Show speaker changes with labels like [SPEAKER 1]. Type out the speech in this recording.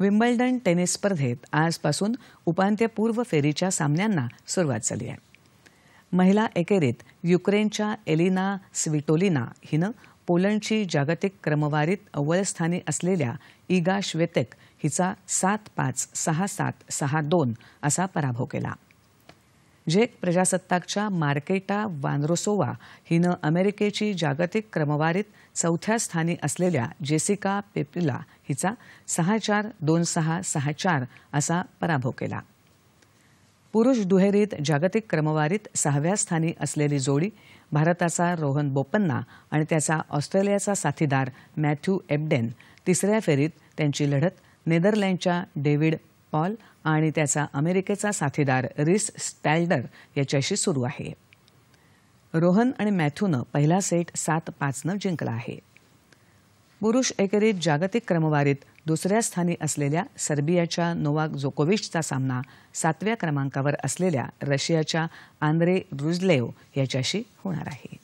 [SPEAKER 1] Wimbledon tennis स्पर्धेत आजपासून उपांत्यपूर्व फेरीच्या सामन्यांना सुरुवात झाली आहे महिला एकेरीत युक्रेनच्या एलिना स्विटोलिना हिनं पोलंडची जागतिक क्रमवारीत अव्वलस्थानी असलेल्या इगा श्वेतेक हिचा सात पाच सहा सात सहा दोन असा पराभव केला झेक प्रजासत्ताकच्या मार्केटा वानरोसोवा हिनं अमेरिकेची जागतिक क्रमवारीत चौथ्या स्थानी असलेल्या जेसिका पेपिला हिचा सहा चार दोन सहा सहा चार असा पराभव केला पुरुष दुहेरीत जागतिक क्रमवारीत सहाव्या स्थानी असलेली जोडी भारताचा रोहन बोपन्ना आणि त्याचा ऑस्ट्रेलियाचा साथीदार मॅथ्यू एबडेन तिसऱ्या फेरीत त्यांची लढत नेदरलँडच्या डेव्हिड पॉल आणि त्याचा अमेरिकेचा साथीदार रिस स्टॅल्डर याच्याशी सुरू आहे रोहन आणि मॅथ्यूनं पहिला सेट सात पाचनं जिंकला आहे पुरुष एकेरीत जागतिक क्रमवारीत दुसऱ्या स्थानी असलेल्या सर्बियाच्या नोवाक जोकोविचचा सामना सातव्या क्रमांकावर असलेल्या रशियाच्या आंद्रे रुजलेव याच्याशी होणार आहे